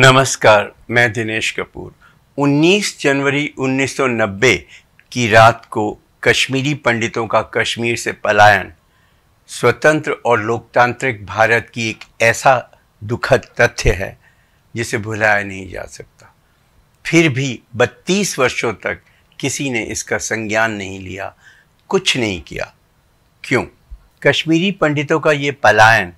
नमस्कार मैं दिनेश कपूर 19 जनवरी 1990 की रात को कश्मीरी पंडितों का कश्मीर से पलायन स्वतंत्र और लोकतांत्रिक भारत की एक ऐसा दुखद तथ्य है जिसे भुलाया नहीं जा सकता फिर भी 32 वर्षों तक किसी ने इसका संज्ञान नहीं लिया कुछ नहीं किया क्यों कश्मीरी पंडितों का ये पलायन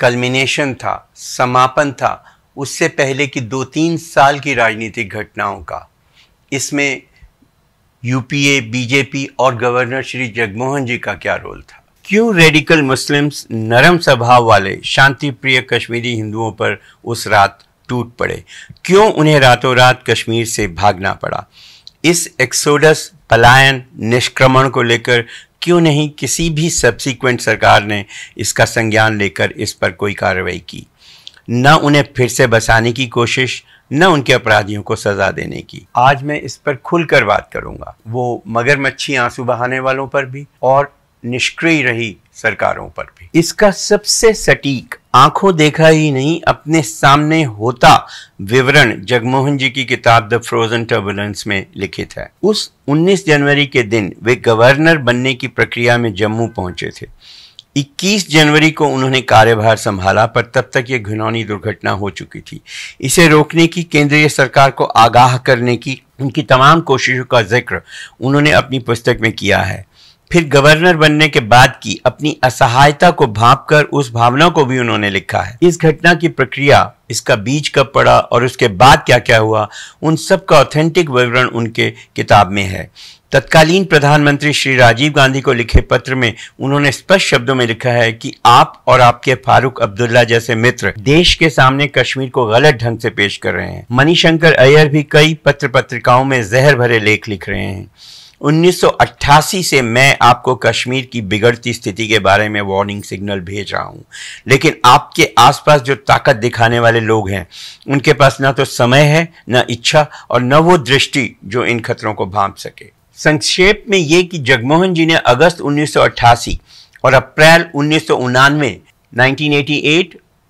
कल्मिनेशन था समापन था उससे पहले की दो तीन साल की राजनीतिक घटनाओं का इसमें यूपीए बीजेपी और गवर्नर श्री जगमोहन जी का क्या रोल था क्यों रेडिकल मुस्लिम्स नरम स्वभाव वाले शांति प्रिय कश्मीरी हिंदुओं पर उस रात टूट पड़े क्यों उन्हें रातों रात कश्मीर से भागना पड़ा इस एक्सोडस पलायन निष्क्रमण को लेकर क्यों नहीं किसी भी सब्सिक्वेंट सरकार ने इसका संज्ञान लेकर इस पर कोई कार्रवाई की न उन्हें फिर से बसाने की कोशिश न उनके अपराधियों को सज़ा देने की आज मैं इस पर खुलकर बात करूंगा वो मगरमच्छी आंसू बहाने वालों पर भी और निष्क्रिय रही सरकारों पर भी इसका सबसे सटीक आंखों देखा ही नहीं अपने सामने होता विवरण जगमोहन जी की किताब द फ्रोजन टर्बुलेंस में लिखित है उस 19 जनवरी के दिन वे गवर्नर बनने की प्रक्रिया में जम्मू पहुंचे थे 21 जनवरी को उन्होंने कार्यभार संभाला पर तब तक ये घिनौनी दुर्घटना हो चुकी थी इसे रोकने की केंद्रीय सरकार को आगाह करने की उनकी तमाम कोशिशों का जिक्र उन्होंने अपनी पुस्तक में किया है फिर गवर्नर बनने के बाद की अपनी असहायता को भाप कर उस भावना को भी उन्होंने लिखा है इस घटना की प्रक्रिया इसका बीज कब पड़ा और उसके बाद क्या क्या हुआ उन सब का ऑथेंटिक विवरण उनके किताब में है तत्कालीन प्रधानमंत्री श्री राजीव गांधी को लिखे पत्र में उन्होंने स्पष्ट शब्दों में लिखा है कि आप और आपके फारूक अब्दुल्ला जैसे मित्र देश के सामने कश्मीर को गलत ढंग से पेश कर रहे हैं मणिशंकर अय्यर भी कई पत्र पत्रिकाओं में जहर भरे लेख लिख रहे हैं 1988 से मैं आपको कश्मीर की बिगड़ती स्थिति के बारे में वार्निंग सिग्नल भेज रहा हूँ लेकिन आपके आसपास जो ताकत दिखाने वाले लोग हैं उनके पास ना तो समय है ना इच्छा और न वो दृष्टि जो इन खतरों को भांप सके संक्षेप में ये कि जगमोहन जी ने अगस्त 1988 और अप्रैल उन्नीस सौ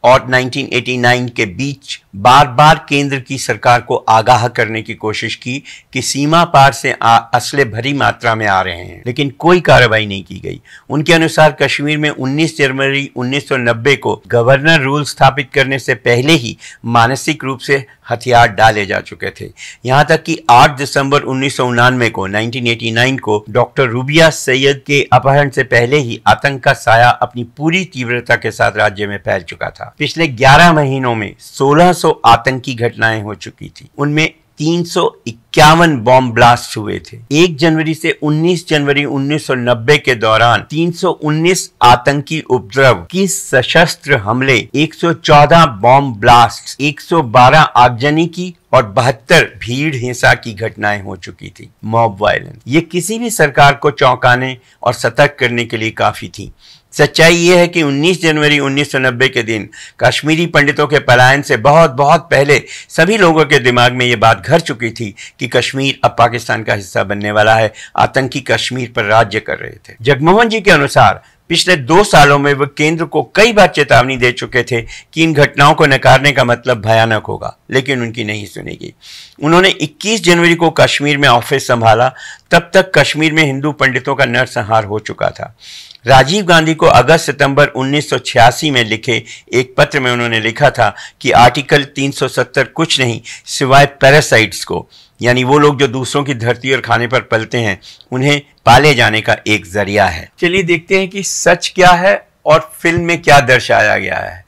और 1989 के बीच बार बार केंद्र की सरकार को आगाह करने की कोशिश की कि सीमा पार से असले भरी मात्रा में आ रहे हैं लेकिन कोई कार्रवाई नहीं की गई उनके अनुसार कश्मीर में 19 जनवरी 1990 को गवर्नर रूल स्थापित करने से पहले ही मानसिक रूप से हथियार डाले जा चुके थे यहाँ तक कि 8 दिसंबर उन्नीस को 1989 को डॉक्टर रूबिया सैयद के अपहरण से पहले ही आतंक का साया अपनी पूरी तीव्रता के साथ राज्य में फैल चुका था पिछले 11 महीनों में 1600 आतंकी घटनाएं हो चुकी थी उनमें तीन इक्यावन बॉम्ब ब्लास्ट हुए थे 1 जनवरी से 19 जनवरी 1990 के दौरान 319 आतंकी उपद्रव की सशस्त्र हमले 114 बॉम्ब ब्लास्ट 112 आगजनी की और बहत्तर भीड़ हिंसा की घटनाएं हो चुकी थी मॉब वायलेंस ये किसी भी सरकार को चौंकाने और सतर्क करने के लिए काफ़ी थी सच्चाई ये है कि 19 जनवरी 1990 के दिन कश्मीरी पंडितों के पलायन से बहुत बहुत पहले सभी लोगों के दिमाग में ये बात घर चुकी थी कि कश्मीर अब पाकिस्तान का हिस्सा बनने वाला है आतंकी कश्मीर पर राज्य कर रहे थे जगमोहन जी के अनुसार पिछले दो सालों में वह केंद्र को कई बार चेतावनी दे चुके थे कि इन घटनाओं को नकारने का मतलब भयानक होगा लेकिन उनकी नहीं सुनेगी उन्होंने 21 जनवरी को कश्मीर में ऑफिस संभाला तब तक कश्मीर में हिंदू पंडितों का नरसंहार हो चुका था राजीव गांधी को अगस्त सितंबर 1986 में लिखे एक पत्र में उन्होंने लिखा था कि आर्टिकल 370 कुछ नहीं सिवाय पैरासाइट्स को यानी वो लोग जो दूसरों की धरती और खाने पर पलते हैं उन्हें पाले जाने का एक जरिया है चलिए देखते हैं कि सच क्या है और फिल्म में क्या दर्शाया गया है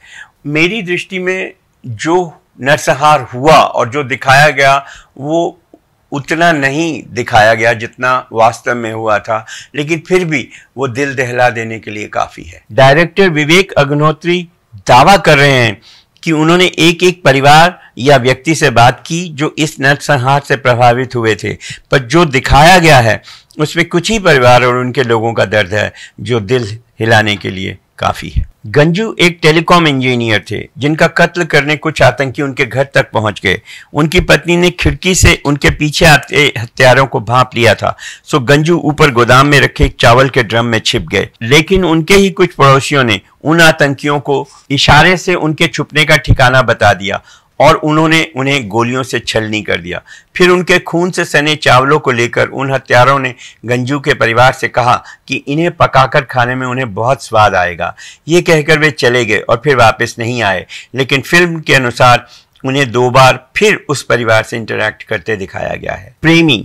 मेरी दृष्टि में जो नरसंहार हुआ और जो दिखाया गया वो उतना नहीं दिखाया गया जितना वास्तव में हुआ था लेकिन फिर भी वो दिल दहला देने के लिए काफ़ी है डायरेक्टर विवेक अग्नोत्री दावा कर रहे हैं कि उन्होंने एक एक परिवार या व्यक्ति से बात की जो इस नरसंहार से प्रभावित हुए थे पर जो दिखाया गया है उसमें कुछ ही परिवार और उनके लोगों का दर्द है जो दिल हिलाने के लिए काफ़ी है गंजू एक टेलीकॉम इंजीनियर थे जिनका कत्ल करने कुछ आतंकी उनके घर तक पहुंच गए उनकी पत्नी ने खिड़की से उनके पीछे आते हथियारों को भाप लिया था सो गंजू ऊपर गोदाम में रखे एक चावल के ड्रम में छिप गए लेकिन उनके ही कुछ पड़ोसियों ने उन आतंकियों को इशारे से उनके छुपने का ठिकाना बता दिया और उन्होंने उन्हें गोलियों से छलनी कर दिया फिर उनके खून से सने चावलों को लेकर उन हत्यारों ने गंजू के परिवार से कहा कि इन्हें पकाकर खाने में उन्हें बहुत स्वाद आएगा ये कहकर वे चले गए और फिर वापस नहीं आए लेकिन फिल्म के अनुसार उन्हें दो बार फिर उस परिवार से इंटरेक्ट करते दिखाया गया है प्रेमी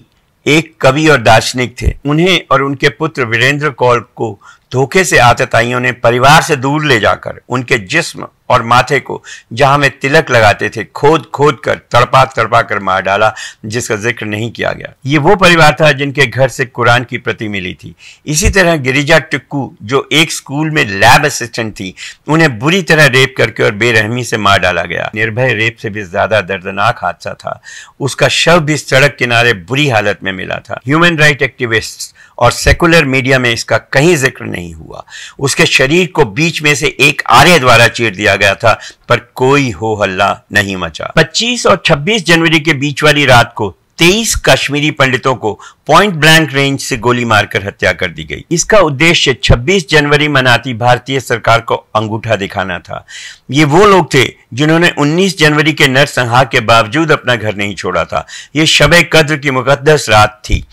एक कवि और दार्शनिक थे उन्हें और उनके पुत्र वीरेंद्र कौल को धोखे से आतताइयों ने परिवार से दूर ले जाकर उनके जिस्म और माथे को जहां में तिलक लगाते थे खोद खोद कर तड़पा तड़पा कर मार डाला जिसका जिक्र नहीं किया गया ये वो परिवार था जिनके घर से कुरान की प्रति मिली थी इसी तरह गिरिजा टिक्कू जो एक स्कूल में लैब असिस्टेंट थी उन्हें बुरी तरह रेप करके और बेरहमी से मार डाला गया निर्भय रेप से भी ज्यादा दर्दनाक हादसा था उसका शव भी सड़क किनारे बुरी हालत में मिला था ह्यूमन राइट एक्टिविस्ट और सेकुलर मीडिया में इसका कहीं जिक्र नहीं हुआ उसके शरीर को बीच में से एक आर्य द्वारा चीर दिया गया था पर कोई हो हल्ला नहीं मचा 25 और 26 जनवरी के बीच वाली रात को तेईस कश्मीरी पंडितों को पॉइंट ब्लैंक रेंज से गोली मारकर हत्या कर दी गई इसका उद्देश्य 26 जनवरी मनाती भारतीय सरकार को अंगूठा दिखाना था ये वो लोग थे जिन्होंने 19 जनवरी के नरसंहार के बावजूद अपना घर नहीं छोड़ा था ये शब कद्र की मुकदस रात थी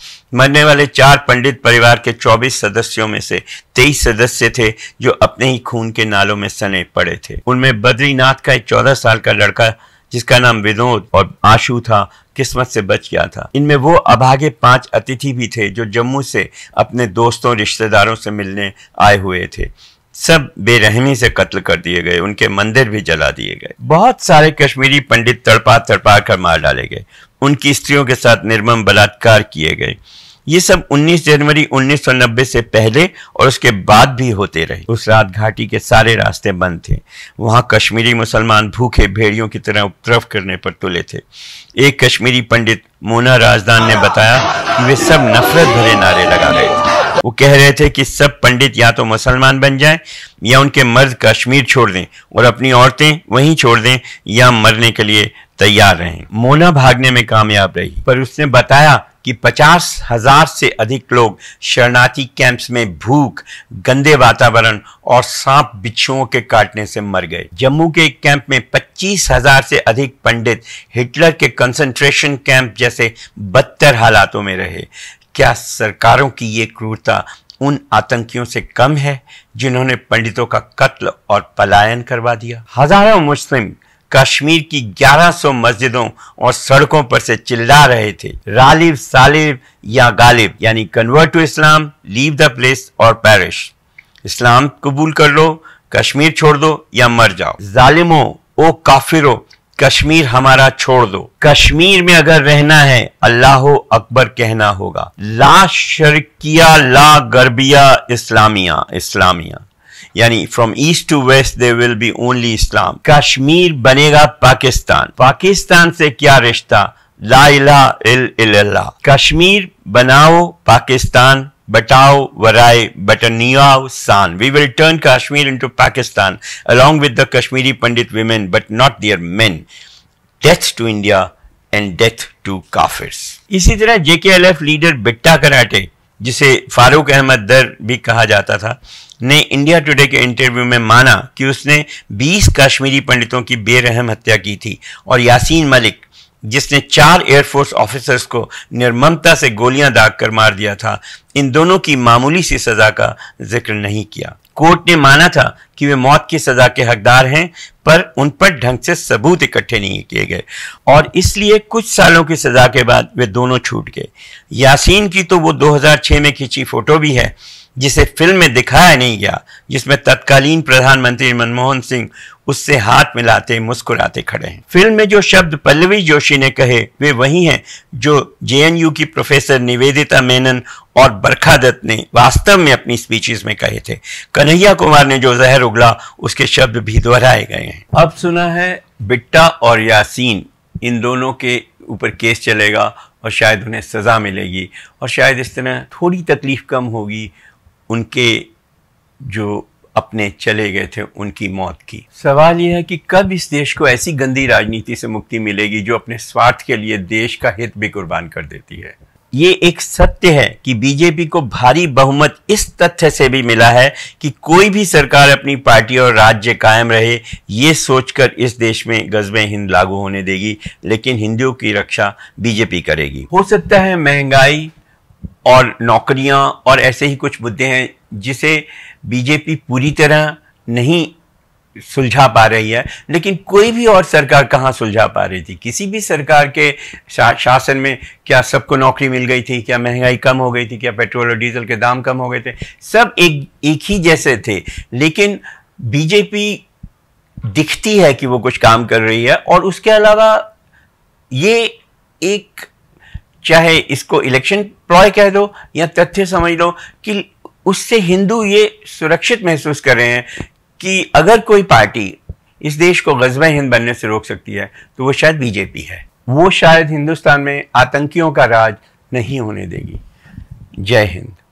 मरने वाले चार पंडित परिवार के 24 सदस्यों में से 23 सदस्य थे जो अपने ही खून के नालों में सने पड़े थे उनमें बद्रीनाथ का एक चौदह साल का लड़का जिसका नाम विनोद और आशु था किस्मत से बच गया था इनमें वो अभागे पांच अतिथि भी थे जो जम्मू से अपने दोस्तों रिश्तेदारों से मिलने आए हुए थे सब बेरहमी से कत्ल कर दिए गए उनके मंदिर भी जला दिए गए बहुत सारे कश्मीरी पंडित तड़पा तड़पा कर मार डाले गए उनकी स्त्रियों के साथ निर्मम बलात्कार किए गए ये सब 19 जनवरी 1990 से पहले और उसके बाद भी होते रहे उस रात घाटी के सारे रास्ते बंद थे वहां कश्मीरी मुसलमान भूखे भेड़ियों की तरह उपद्रव करने पर तुले थे एक कश्मीरी पंडित मोना राजदान ने बताया कि वे सब नफरत भरे नारे लगा रहे थे वो कह रहे थे कि सब पंडित या तो मुसलमान बन जाएं या उनके मर्द कश्मीर छोड़ दें और अपनी औरतें वहीं छोड़ दें या मरने के लिए तैयार रहें मोना भागने में कामयाब रही पर उसने बताया कि पचास हजार से अधिक लोग शरणार्थी कैंप्स में भूख गंदे वातावरण और सांप बिच्छुओं के काटने से मर गए जम्मू के एक कैंप में पच्चीस हजार से अधिक पंडित हिटलर के कंसंट्रेशन कैंप जैसे बदतर हालातों में रहे क्या सरकारों की ये क्रूरता उन आतंकियों से कम है जिन्होंने पंडितों का कत्ल और पलायन करवा दिया हजारों मुस्लिम कश्मीर की 1100 मस्जिदों और सड़कों पर से चिल्ला रहे थे रालिब सालिब या गालिब यानी convert to Islam leave the place और पैरिश इस्लाम कबूल कर लो कश्मीर छोड़ दो या मर जाओ जालिमो ओ काफिरो कश्मीर हमारा छोड़ दो कश्मीर में अगर रहना है अल्लाह अकबर कहना होगा ला शर्किया ला गर्बिया इस्लामिया इस्लामिया यानी from east to west they will be only Islam Kashmir बनेगा पाकिस्तान पाकिस्तान से क्या रिश्ता लाइला इल इल्ला कश्मीर बनाओ पाकिस्तान बटाओ वराय बटनियाओ सान we will turn Kashmir into Pakistan along with the Kashmiri pandit women but not their men death to India and death to kafirs इसी तरह जेके लीडर बिट्टा कराटे जिसे फारूक अहमद दर भी कहा जाता था ने इंडिया टुडे के इंटरव्यू में माना कि उसने 20 कश्मीरी पंडितों की बेरहम हत्या की थी और यासीन मलिक जिसने चार एयरफोर्स ऑफिसर्स को निर्ममता से गोलियां दाग कर मार दिया था इन दोनों की मामूली सी सज़ा का जिक्र नहीं किया कोर्ट ने माना था कि वे मौत की सज़ा के हकदार हैं पर उन पर ढंग से सबूत इकट्ठे नहीं किए गए और इसलिए कुछ सालों की सज़ा के बाद वे दोनों छूट गए यासीन की तो वो 2006 में खींची फ़ोटो भी है जिसे फिल्म में दिखाया नहीं गया जिसमें तत्कालीन प्रधानमंत्री मनमोहन सिंह उससे हाथ मिलाते मुस्कुराते खड़े हैं फिल्म में जो शब्द पल्लवी जोशी ने कहे वे वही हैं जो जेएनयू की प्रोफेसर निवेदिता मेनन और बरखा दत्त ने वास्तव में अपनी स्पीचेस में कहे थे कन्हैया कुमार ने जो जहर उगला उसके शब्द भी दोहराए गए हैं अब सुना है बिट्टा और यासीन इन दोनों के ऊपर केस चलेगा और शायद उन्हें सज़ा मिलेगी और शायद इस तरह थोड़ी तकलीफ कम होगी उनके जो अपने चले गए थे उनकी मौत की सवाल यह है कि कब इस देश को ऐसी गंदी राजनीति से मुक्ति मिलेगी जो अपने स्वार्थ के लिए देश का हित भी कुर्बान कर देती है ये एक सत्य है कि बीजेपी को भारी बहुमत इस तथ्य से भी मिला है कि कोई भी सरकार अपनी पार्टी और राज्य कायम रहे ये सोचकर इस देश में गजब हिंद लागू होने देगी लेकिन हिंदुओं की रक्षा बीजेपी करेगी हो सकता है महंगाई और नौकरियां और ऐसे ही कुछ मुद्दे हैं जिसे बीजेपी पूरी तरह नहीं सुलझा पा रही है लेकिन कोई भी और सरकार कहाँ सुलझा पा रही थी किसी भी सरकार के शा, शासन में क्या सबको नौकरी मिल गई थी क्या महंगाई कम हो गई थी क्या पेट्रोल और डीजल के दाम कम हो गए थे सब एक एक ही जैसे थे लेकिन बीजेपी दिखती है कि वो कुछ काम कर रही है और उसके अलावा ये एक चाहे इसको इलेक्शन प्लॉय कह दो या तथ्य समझ लो कि उससे हिंदू ये सुरक्षित महसूस कर रहे हैं कि अगर कोई पार्टी इस देश को गजब हिंद बनने से रोक सकती है तो वो शायद बीजेपी है वो शायद हिंदुस्तान में आतंकियों का राज नहीं होने देगी जय हिंद